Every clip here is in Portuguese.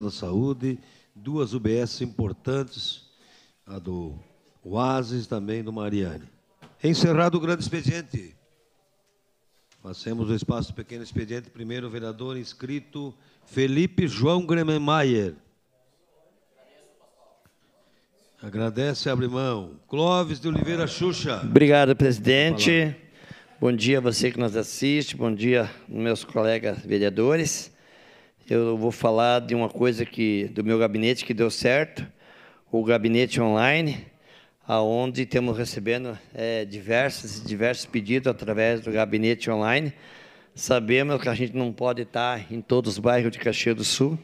da Saúde, duas UBS importantes, a do Oasis também do Mariane. Encerrado o grande expediente. Passemos o espaço do pequeno expediente. Primeiro vereador inscrito, Felipe João Gremenmaier. Agradece, abre mão. Clóvis de Oliveira Xuxa. Obrigado, presidente. Bom dia a você que nos assiste, bom dia meus colegas vereadores eu vou falar de uma coisa que do meu gabinete que deu certo, o gabinete online, aonde estamos recebendo é, diversos diversos pedidos através do gabinete online. Sabemos que a gente não pode estar em todos os bairros de Caxias do Sul,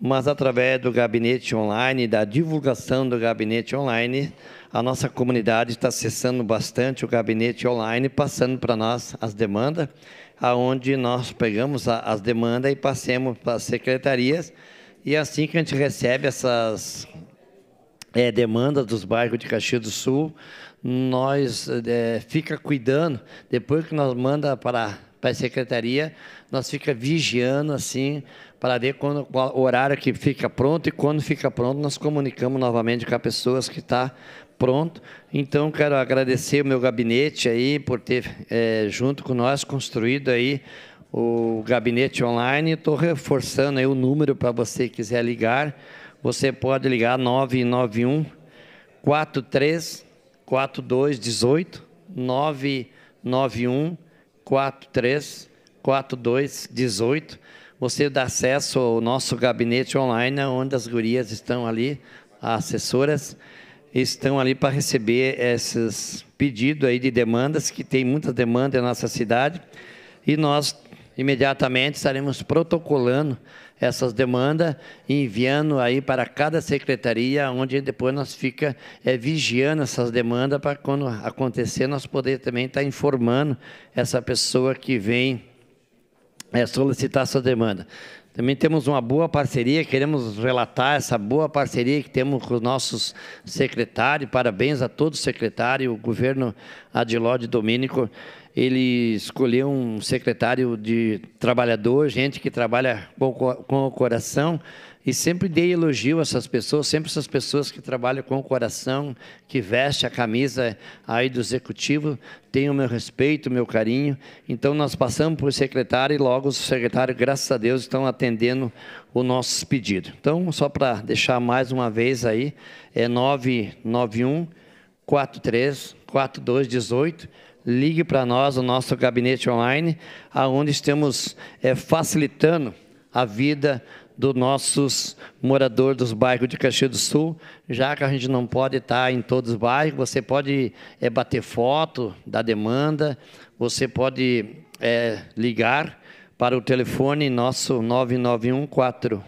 mas através do gabinete online, da divulgação do gabinete online, a nossa comunidade está acessando bastante o gabinete online, passando para nós as demandas aonde nós pegamos a, as demandas e passemos para as secretarias, e é assim que a gente recebe essas é, demandas dos bairros de Caxias do Sul, nós é, fica cuidando, depois que nós manda para para a secretaria, nós fica vigiando assim para ver quando, qual horário que fica pronto e quando fica pronto nós comunicamos novamente com as pessoas que está pronto. Então quero agradecer o meu gabinete aí por ter é, junto com nós construído aí o gabinete online. Estou reforçando aí o número para você que quiser ligar. Você pode ligar 991 43 4218 991 43 42 18. Você dá acesso ao nosso gabinete online, onde as gurias estão ali, as assessoras estão ali para receber esses pedidos aí de demandas, que tem muita demanda na nossa cidade. E nós imediatamente estaremos protocolando essas demandas enviando aí para cada secretaria, onde depois nós fica é, vigiando essas demandas para quando acontecer nós poder também estar tá informando essa pessoa que vem é, solicitar essa demanda. Também temos uma boa parceria, queremos relatar essa boa parceria que temos com os nossos secretários. Parabéns a todos secretário, o governo Adiló de domínico ele escolheu um secretário de trabalhador, gente que trabalha com, com o coração, e sempre dei elogio a essas pessoas, sempre essas pessoas que trabalham com o coração, que vestem a camisa aí do executivo, têm o meu respeito, o meu carinho. Então nós passamos por secretário e logo os secretários, graças a Deus, estão atendendo o nosso pedido. Então, só para deixar mais uma vez aí, é 991 43 4218 ligue para nós o nosso gabinete online, aonde estamos é, facilitando a vida dos nossos moradores dos bairros de Caxias do Sul, já que a gente não pode estar em todos os bairros, você pode é, bater foto da demanda, você pode é, ligar para o telefone nosso 991 4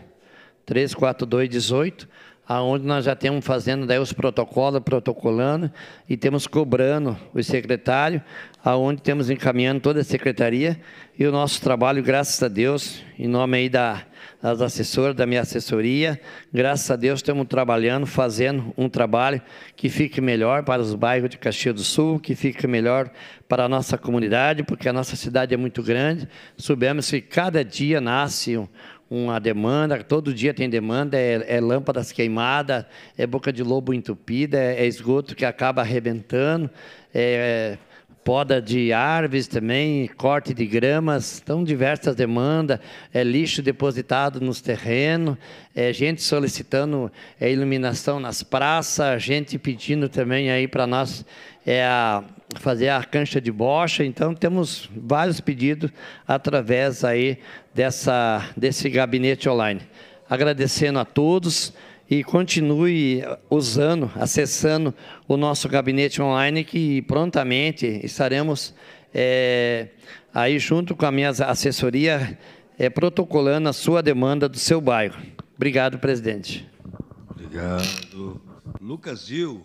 34218 aonde nós já temos fazendo daí os protocolos, protocolando, e temos cobrando o secretário, aonde temos encaminhando toda a secretaria, e o nosso trabalho, graças a Deus, em nome aí da, das assessoras, da minha assessoria, graças a Deus estamos trabalhando, fazendo um trabalho que fique melhor para os bairros de Caxias do Sul, que fique melhor para a nossa comunidade, porque a nossa cidade é muito grande, soubemos que cada dia nasce um, uma demanda, todo dia tem demanda, é, é lâmpadas queimadas, é boca de lobo entupida, é, é esgoto que acaba arrebentando, é poda de árvores também, corte de gramas, tão diversas demandas, é lixo depositado nos terrenos, é gente solicitando é, iluminação nas praças, gente pedindo também aí para nós é, a, fazer a cancha de bocha, então temos vários pedidos através aí dessa, desse gabinete online. Agradecendo a todos e continue usando, acessando o nosso gabinete online, que prontamente estaremos é, aí junto com a minha assessoria é, protocolando a sua demanda do seu bairro. Obrigado, presidente. Obrigado. Lucas Gil.